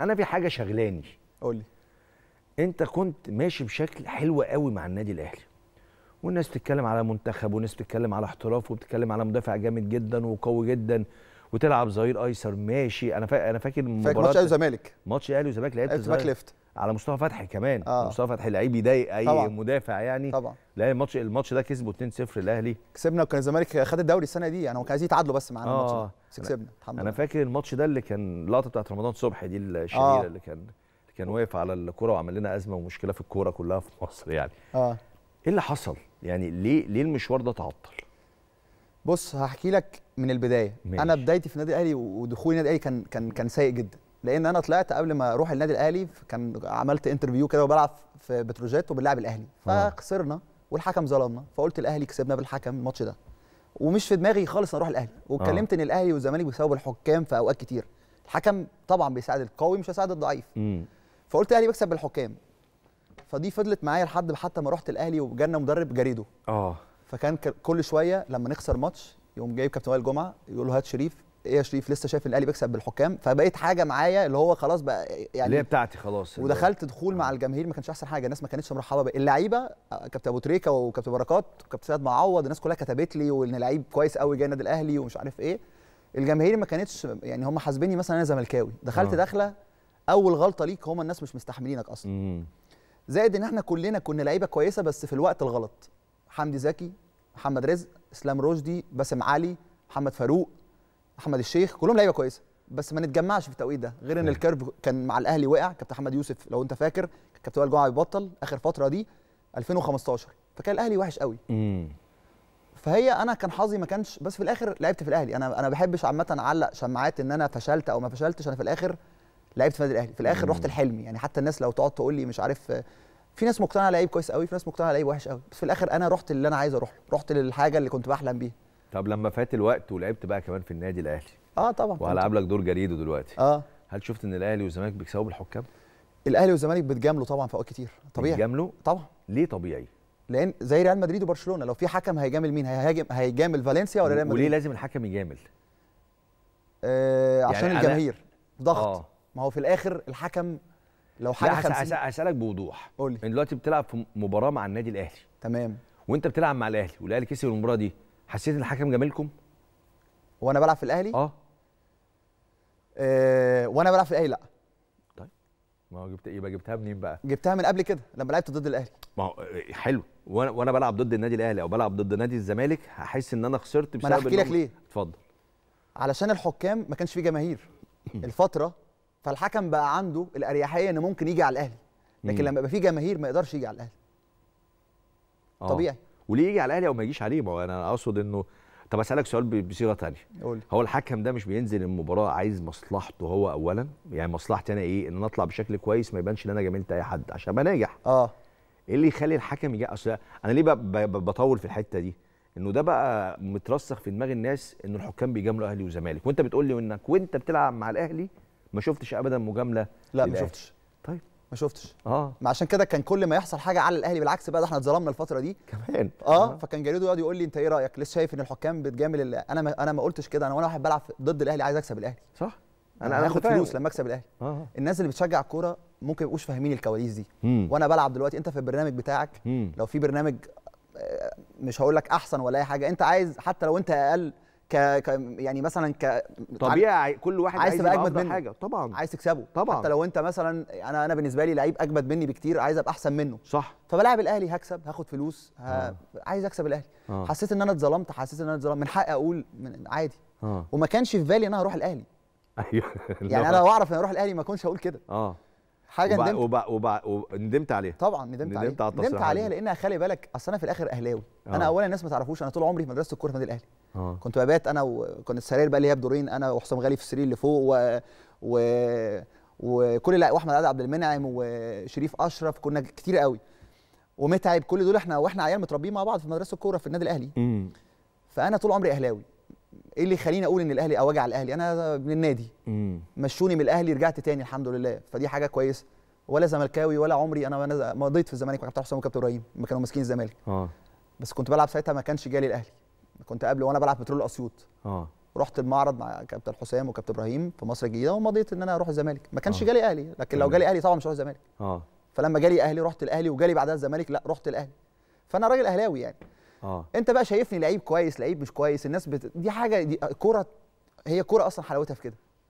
انا في حاجه شغلاني قول لي انت كنت ماشي بشكل حلو قوي مع النادي الاهلي والناس بتتكلم على منتخب والناس بتتكلم على احتراف وبتتكلم على مدافع جامد جدا وقوي جدا وتلعب ظهير ايسر ماشي انا فا... انا فاكر مباراه ماتش اهلي وزمالك ماتش اهلي وزمالك لعبت زمالك ليفت على مصطفى فتحي كمان آه. مصطفى فتحي لعيب يضايق اي طبعًا. مدافع يعني طبعا لا الماتش الماتش ده كسبه 2-0 الاهلي كسبنا وكان الزمالك خد الدوري السنه دي يعني هو كان عايز يتعادلوا بس معانا آه. الماتش بس كسبنا الحمد لله انا فاكر الماتش ده اللي كان اللقطه بتاعت رمضان صبحي دي الشهيره آه. اللي كان اللي كان واقف على الكوره وعمل لنا ازمه ومشكله في الكوره كلها في مصر يعني اه ايه اللي حصل يعني ليه ليه المشوار ده تعطل بص هحكي لك من البدايه ماشي. انا بدايتي في النادي الاهلي ودخولي النادي الاهلي كان كان كان سيء جدا لان انا طلعت قبل ما اروح النادي الاهلي كان عملت انترفيو كده وبلعب في بتروجيت وبنلعب الاهلي آه. فخسرنا والحكم ظلمنا فقلت الاهلي كسبنا بالحكم الماتش ده ومش في دماغي خالص اروح الاهلي آه. واتكلمت ان الاهلي والزمالك بيساووا الحكام في اوقات كتير الحكم طبعا بيساعد القوي مش هيساعد الضعيف فقلت الاهلي بيكسب بالحكام فدي فضلت معايا لحد حتى ما رحت الاهلي وجانا مدرب جريده اه فكان كل شويه لما نخسر ماتش يقوم جايب كابتن وائل جمعه يقول له هات شريف ايه يا شريف لسه شايف الاهلي بيكسب بالحكام فبقيت حاجه معايا اللي هو خلاص بقى يعني اللي هي بتاعتي خلاص ودخلت دخول مع آه. الجماهير ما كانش احسن حاجه الناس ما كانتش مرحبه بقى اللعيبه آه، كابتن ابو تريكه وكابتن بركات وكابتن سيد معوض الناس كلها كتبت لي وان لعيب كويس قوي جاي النادي الاهلي ومش عارف ايه الجماهير ما كانتش يعني هم حاسبيني مثلا انا زملكاوي دخلت آه. داخله اول غلطه ليك هم الناس مش مستحملينك اصلا زائد ان احنا كلنا كنا لعيبه كويسه بس في الوقت الغلط حمدي زكي محمد رزق اسلام رشدي باسم علي محمد فاروق احمد الشيخ كلهم لعيبه كويسه بس ما نتجمعش في التوقيت ده غير ان الكيرف كان مع الاهلي وقع كابتن احمد يوسف لو انت فاكر كابتن وائل جمعه بيبطل اخر فتره دي 2015 فكان الاهلي وحش قوي مم. فهي انا كان حظي ما كانش بس في الاخر لعبت في الاهلي انا انا ما بحبش عامه اعلق شماعات ان انا فشلت او ما فشلتش انا في الاخر لعبت في النادي الاهلي في الاخر مم. رحت الحلم يعني حتى الناس لو تقعد تقول لي مش عارف في ناس مقتنعه لعيب كويس قوي في ناس مقتنعه لعيب وحش قوي بس في الاخر انا رحت اللي انا عايز اروح رحت للحاجه اللي كنت بحلم بيها طب لما فات الوقت ولعبت بقى كمان في النادي الاهلي اه طبعا وهلعب لك دور جريده دلوقتي اه هل شفت ان الاهلي والزمالك بيكسبوا بالحكام؟ الاهلي والزمالك بيتجاملوا طبعا في اوقات كتير طبيعي بيتجاملوا؟ طبعا ليه طبيعي؟ لان زي ريال مدريد وبرشلونه لو في حكم هيجامل مين؟ هيهاجم هيجامل فالنسيا ولا ريال مدريد؟ وليه لازم الحكم يجامل؟ آه عشان يعني الجماهير ضغط آه. ما هو في الاخر الحكم لو حاجه لا هسالك بوضوح قول لي دلوقتي بتلعب في مباراه مع النادي الاهلي تمام وانت بتلعب مع الاهلي والاهلي كسب المباراه دي حسيت ان الحكم جاملكم وانا بلعب في الاهلي اه, آه وانا بلعب في الاهلي لا طيب ما هو جبت يبقى جبتها منين بقى جبتها من قبل كده لما لعبت ضد الاهلي ما هو آه، حلو وانا وانا بلعب ضد النادي الاهلي او بلعب ضد نادي الزمالك هحس ان انا خسرت بسبب ما انا احكي لك ليه اتفضل علشان الحكام ما كانش فيه جماهير الفتره فالحكم بقى عنده الاريحيه ان ممكن يجي على الاهلي لكن لما يبقى فيه جماهير ما يقدرش يجي على الاهلي آه. طبيعي وليه يجي على الاهلي او ما يجيش عليه ما هو انا اقصد انه طب اسالك سؤال بصيغه ثانيه هو الحكم ده مش بينزل المباراه عايز مصلحته هو اولا يعني مصلحتي انا ايه ان انا اطلع بشكل كويس ما يبانش ان انا جاملت اي حد عشان ابقى ناجح اه ايه اللي يخلي الحكم يجي اصل انا ليه بطول في الحته دي انه ده بقى مترسخ في دماغ الناس ان الحكام بيجاملوا اهلي وزمالك وانت بتقول لي انك وانت بتلعب مع الاهلي ما شفتش ابدا مجامله لا ما شفتش ما شفتش اه ما عشان كده كان كل ما يحصل حاجه على الاهلي بالعكس بقى ده احنا اتظلمنا الفتره دي كمان اه, آه. فكان جريده يقعد يقول لي انت ايه رايك لسه شايف ان الحكام بتجامل اللي. انا ما انا ما قلتش كده انا وانا واحد بلعب ضد الاهلي عايز اكسب الاهلي صح انا انا هاخد فلوس لما اكسب الاهلي آه،, آه. الناس اللي بتشجع الكوره ممكن يبقوش فاهمين الكواليس دي مم. وانا بلعب دلوقتي انت في البرنامج بتاعك مم. لو في برنامج آه، مش هقول لك احسن ولا اي حاجه انت عايز حتى لو انت اقل ك... يعني مثلا ك طبيعي كل واحد عايز يبقى اجمد منه حاجه طبعا عايز تكسبه طبعا حتى لو انت مثلا انا يعني انا بالنسبه لي لعيب اجمد مني بكتير عايز ابقى احسن منه صح فبلاعب الاهلي هكسب هاخد فلوس ه... آه. عايز اكسب الاهلي آه. حسيت ان انا اتظلمت حسيت ان انا اتظلمت من حقي اقول من... عادي آه. وما كانش في بالي ان انا هروح الاهلي ايوه يعني انا لو اعرف ان اروح الاهلي ما كنتش هقول كده اه حاجه وبع... ندمت وبع... وبع... وبع... ندمت عليها طبعا ندمت, ندمت عليها ندمت عليها لأن خلي بالك اصل انا في الاخر اهلاوي آه. انا اولا الناس ما تعرفوش انا طول عمري في مدرسه الكوره في النادي الاهلي أوه. كنت ببات انا وكان السراير بقى ليها بدورين انا وحسام غالي في السرير اللي فوق و, و... وكل لا واحمد عادل عبد المنعم وشريف اشرف كنا كتير قوي ومتعب كل دول احنا واحنا عيال متربيين مع بعض في مدرسه الكوره في النادي الاهلي مم. فانا طول عمري اهلاوي ايه اللي يخليني اقول ان الاهلي او الاهلي انا من النادي مم. مشوني من الاهلي رجعت تاني الحمد لله فدي حاجه كويسه ولا زملكاوي ولا عمري انا مضيت في الزمالك مع كابتن حسام وكابتن ابراهيم ما كانوا ماسكين الزمالك اه بس كنت بلعب ساعتها ما كانش جالي الاهلي كنت قبل وانا بلعب بترول اسيوط اه رحت المعرض مع كابتن حسام وكابتن ابراهيم في مصر الجديده ومضيت ان انا اروح الزمالك ما كانش آه. جالي اهلي لكن لو جالي اهلي طبعا مش هروح الزمالك اه فلما جالي اهلي رحت الاهلي وجالي بعدها الزمالك لا رحت الاهلي فانا راجل اهلاوي يعني اه انت بقى شايفني لعيب كويس لعيب مش كويس الناس بت... دي حاجه دي كوره هي كوره اصلا حلاوتها في كده